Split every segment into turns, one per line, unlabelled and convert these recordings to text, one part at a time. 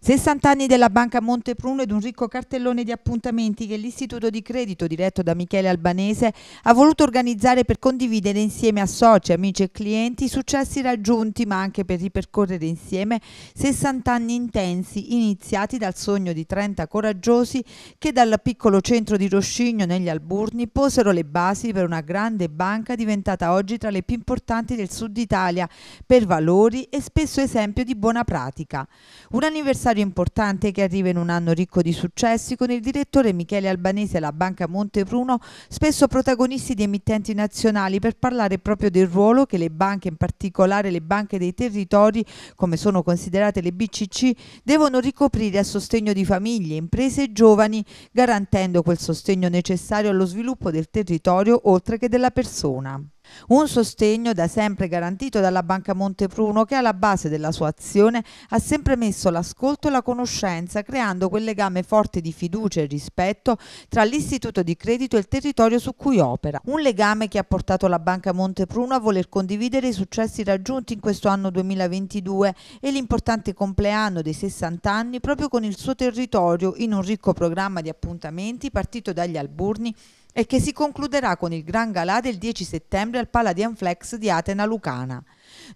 60 anni della Banca Montepruno ed un ricco cartellone di appuntamenti che l'istituto di credito diretto da Michele Albanese ha voluto organizzare per condividere insieme a soci, amici e clienti i successi raggiunti ma anche per ripercorrere insieme 60 anni intensi iniziati dal sogno di 30 coraggiosi che dal piccolo centro di Roscigno negli Alburni posero le basi per una grande banca diventata oggi tra le più importanti del sud Italia per valori e spesso esempio di buona pratica. Un anniversario avversario importante che arriva in un anno ricco di successi con il direttore Michele Albanese e la Banca Montepruno, spesso protagonisti di emittenti nazionali per parlare proprio del ruolo che le banche, in particolare le banche dei territori, come sono considerate le BCC, devono ricoprire a sostegno di famiglie, imprese e giovani, garantendo quel sostegno necessario allo sviluppo del territorio oltre che della persona. Un sostegno da sempre garantito dalla Banca Montepruno che alla base della sua azione ha sempre messo l'ascolto e la conoscenza, creando quel legame forte di fiducia e rispetto tra l'istituto di credito e il territorio su cui opera. Un legame che ha portato la Banca Montepruno a voler condividere i successi raggiunti in questo anno 2022 e l'importante compleanno dei 60 anni proprio con il suo territorio in un ricco programma di appuntamenti partito dagli Alburni e che si concluderà con il Gran Galà del 10 settembre al Palladium Flex di Atena Lucana.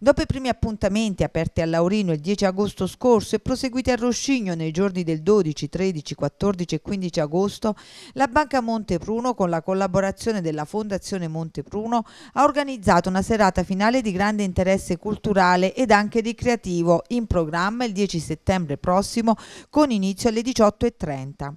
Dopo i primi appuntamenti aperti a Laurino il 10 agosto scorso e proseguiti a Roscigno nei giorni del 12, 13, 14 e 15 agosto, la Banca Montepruno, con la collaborazione della Fondazione Montepruno, ha organizzato una serata finale di grande interesse culturale ed anche ricreativo in programma il 10 settembre prossimo con inizio alle 18.30.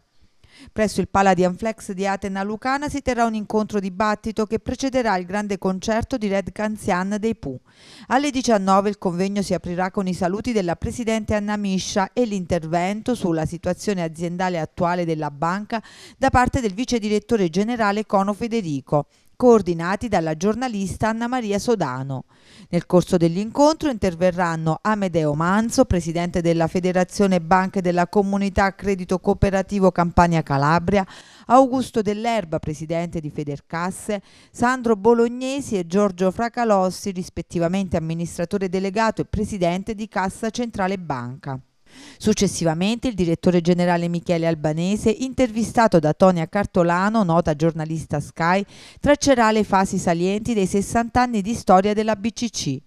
Presso il Palladium Flex di Atena Lucana si terrà un incontro dibattito che precederà il grande concerto di Red Canzian dei Pooh. Alle 19 il convegno si aprirà con i saluti della Presidente Anna Miscia e l'intervento sulla situazione aziendale attuale della banca da parte del Vice Direttore Generale Cono Federico coordinati dalla giornalista Anna Maria Sodano. Nel corso dell'incontro interverranno Amedeo Manzo, presidente della Federazione Banche della Comunità Credito Cooperativo Campania Calabria, Augusto Dell'Erba, presidente di Federcasse, Sandro Bolognesi e Giorgio Fracalossi, rispettivamente amministratore delegato e presidente di Cassa Centrale Banca. Successivamente il direttore generale Michele Albanese, intervistato da Tonia Cartolano, nota giornalista Sky, traccerà le fasi salienti dei 60 anni di storia della BCC.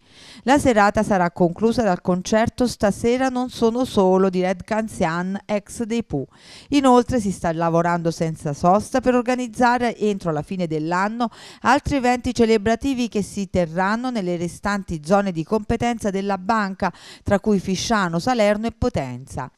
La serata sarà conclusa dal concerto Stasera non sono solo di Red Canzian, ex dei Pooh. Inoltre si sta lavorando senza sosta per organizzare entro la fine dell'anno altri eventi celebrativi che si terranno nelle restanti zone di competenza della banca, tra cui Fisciano, Salerno e Potenza conoscenza.